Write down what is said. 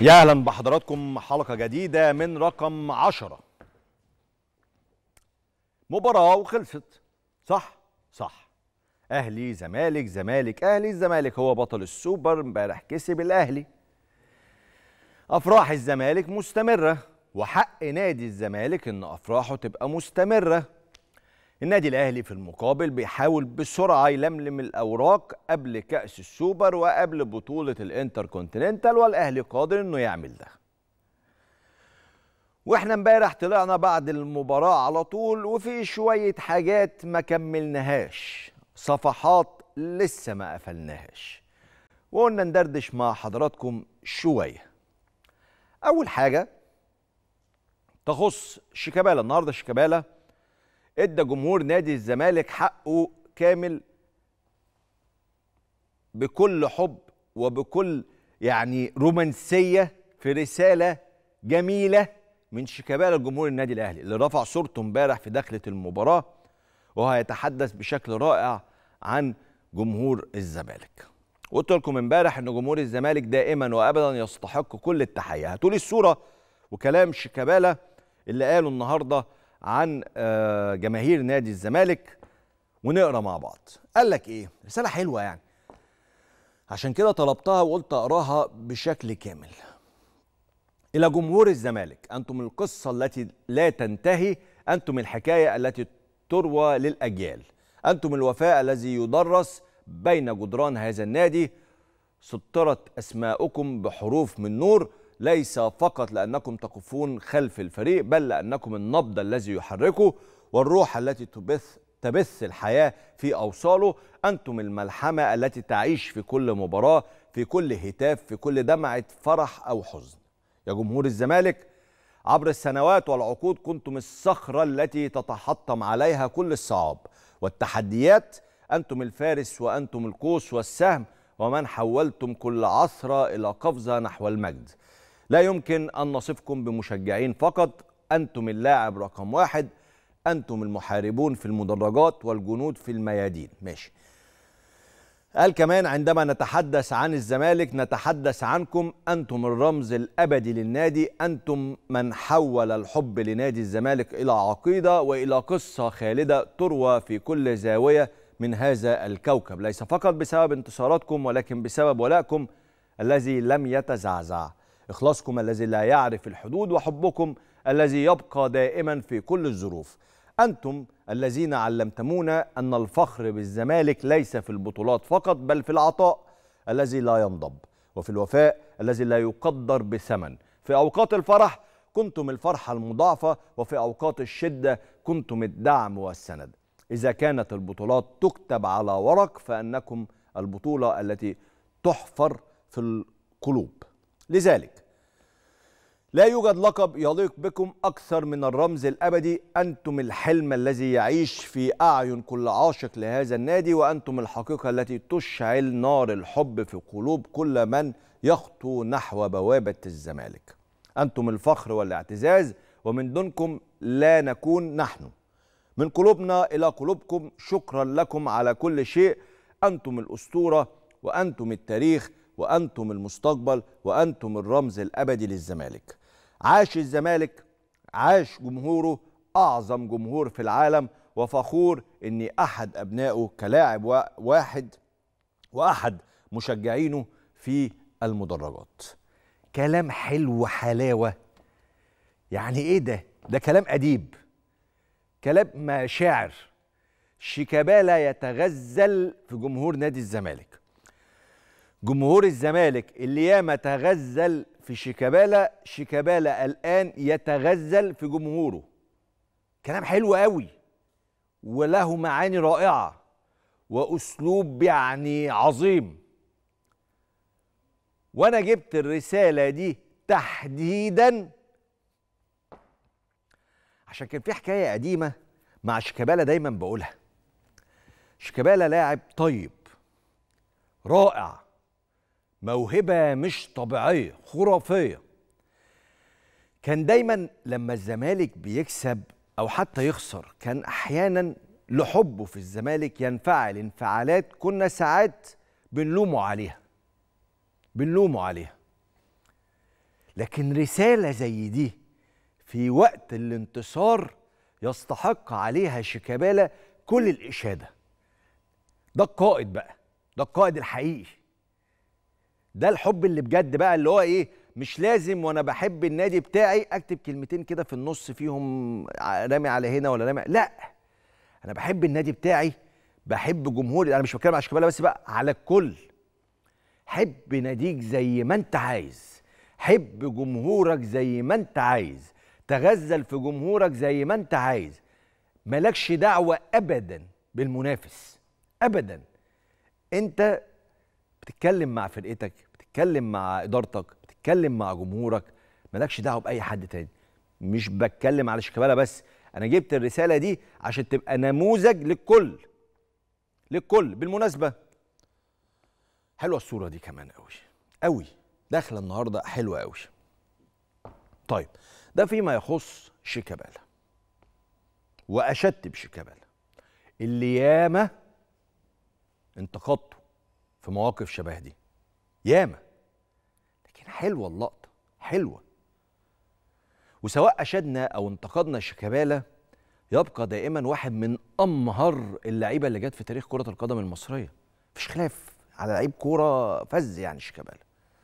يا اهلا بحضراتكم حلقه جديده من رقم عشرة مباراه وخلصت صح صح اهلي زمالك زمالك اهلي الزمالك هو بطل السوبر امبارح كسب الاهلي افراح الزمالك مستمره وحق نادي الزمالك ان افراحه تبقى مستمره النادي الاهلي في المقابل بيحاول بسرعه يلملم الاوراق قبل كاس السوبر وقبل بطوله الانتر كونتيننتال والاهلي قادر انه يعمل ده واحنا امبارح طلعنا بعد المباراه على طول وفي شويه حاجات ما كملناهاش صفحات لسه ما قفلناهاش وقلنا ندردش مع حضراتكم شويه اول حاجه تخص شيكابالا النهارده شيكابالا ادى جمهور نادي الزمالك حقه كامل بكل حب وبكل يعني رومانسيه في رساله جميله من شيكابالا لجمهور النادي الاهلي اللي رفع صورته امبارح في دخله المباراه وهو يتحدث بشكل رائع عن جمهور الزمالك قلت لكم امبارح ان جمهور الزمالك دائما وابدا يستحق كل التحيه هاتوا لي الصوره وكلام شيكابالا اللي قاله النهارده عن آه، جماهير نادي الزمالك ونقرا مع بعض قال لك ايه رساله حلوه يعني عشان كده طلبتها وقلت اقراها بشكل كامل الى جمهور الزمالك انتم القصه التي لا تنتهي انتم الحكايه التي تروى للاجيال انتم الوفاء الذي يدرس بين جدران هذا النادي سطرت اسماؤكم بحروف من نور ليس فقط لأنكم تقفون خلف الفريق بل لأنكم النبض الذي يحركه والروح التي تبث تبث الحياة في أوصاله أنتم الملحمة التي تعيش في كل مباراة في كل هتاف في كل دمعة فرح أو حزن يا جمهور الزمالك عبر السنوات والعقود كنتم الصخرة التي تتحطم عليها كل الصعاب والتحديات أنتم الفارس وأنتم القوس والسهم ومن حولتم كل عثرة إلى قفزة نحو المجد لا يمكن أن نصفكم بمشجعين فقط أنتم اللاعب رقم واحد أنتم المحاربون في المدرجات والجنود في الميادين ماشي قال كمان عندما نتحدث عن الزمالك نتحدث عنكم أنتم الرمز الأبدي للنادي أنتم من حول الحب لنادي الزمالك إلى عقيدة وإلى قصة خالدة تروى في كل زاوية من هذا الكوكب ليس فقط بسبب انتصاراتكم ولكن بسبب ولائكم الذي لم يتزعزع إخلاصكم الذي لا يعرف الحدود وحبكم الذي يبقى دائما في كل الظروف أنتم الذين علمتمونا أن الفخر بالزمالك ليس في البطولات فقط بل في العطاء الذي لا ينضب وفي الوفاء الذي لا يقدر بثمن في أوقات الفرح كنتم الفرحة المضاعفة وفي أوقات الشدة كنتم الدعم والسند إذا كانت البطولات تكتب على ورق فأنكم البطولة التي تحفر في القلوب لذلك لا يوجد لقب يليق بكم أكثر من الرمز الأبدي أنتم الحلم الذي يعيش في أعين كل عاشق لهذا النادي وأنتم الحقيقة التي تشعل نار الحب في قلوب كل من يخطو نحو بوابة الزمالك أنتم الفخر والاعتزاز ومن دونكم لا نكون نحن من قلوبنا إلى قلوبكم شكرا لكم على كل شيء أنتم الأسطورة وأنتم التاريخ وأنتم المستقبل وأنتم الرمز الأبدي للزمالك عاش الزمالك عاش جمهوره أعظم جمهور في العالم وفخور أني أحد أبنائه كلاعب واحد وأحد مشجعينه في المدرجات كلام حلو حلاوة يعني إيه ده؟ ده كلام أديب كلام ما شاعر شيكابالا يتغزل في جمهور نادي الزمالك جمهور الزمالك اللي ياما تغزل في شيكابالا شيكابالا الان يتغزل في جمهوره كلام حلو قوي وله معاني رائعه واسلوب يعني عظيم وانا جبت الرساله دي تحديدا عشان كان في حكايه قديمه مع شيكابالا دايما بقولها شيكابالا لاعب طيب رائع موهبة مش طبيعية خرافية كان دايما لما الزمالك بيكسب أو حتى يخسر كان أحيانا لحبه في الزمالك ينفعل انفعالات كنا ساعات بنلومه عليها بنلومه عليها لكن رسالة زي دي في وقت الانتصار يستحق عليها شيكابالا كل الإشادة ده القائد بقى ده القائد الحقيقي ده الحب اللي بجد بقى اللي هو ايه مش لازم وانا بحب النادي بتاعي اكتب كلمتين كده في النص فيهم رامي على هنا ولا رامي لا انا بحب النادي بتاعي بحب جمهوري انا مش بتكلم على شيكابالا بس بقى على الكل حب ناديك زي ما انت عايز حب جمهورك زي ما انت عايز تغزل في جمهورك زي ما انت عايز مالكش دعوه ابدا بالمنافس ابدا انت بتتكلم مع فرقتك بتتكلم مع ادارتك بتتكلم مع جمهورك مالكش دعوه باي حد تاني مش بتكلم على شيكابالا بس انا جبت الرساله دي عشان تبقى نموذج للكل للكل بالمناسبه حلوه الصوره دي كمان قوي قوي داخله النهارده حلوه قوي طيب ده فيما يخص شيكابالا واشدت بشيكابالا اللي ياما انتقدته في مواقف شبه دي ياما لكن حلوه اللقطه حلوه وسواء اشدنا او انتقدنا شيكابالا يبقى دائما واحد من امهر اللعيبه اللي جت في تاريخ كره القدم المصريه مفيش خلاف على لعيب كوره فز يعني شيكابالا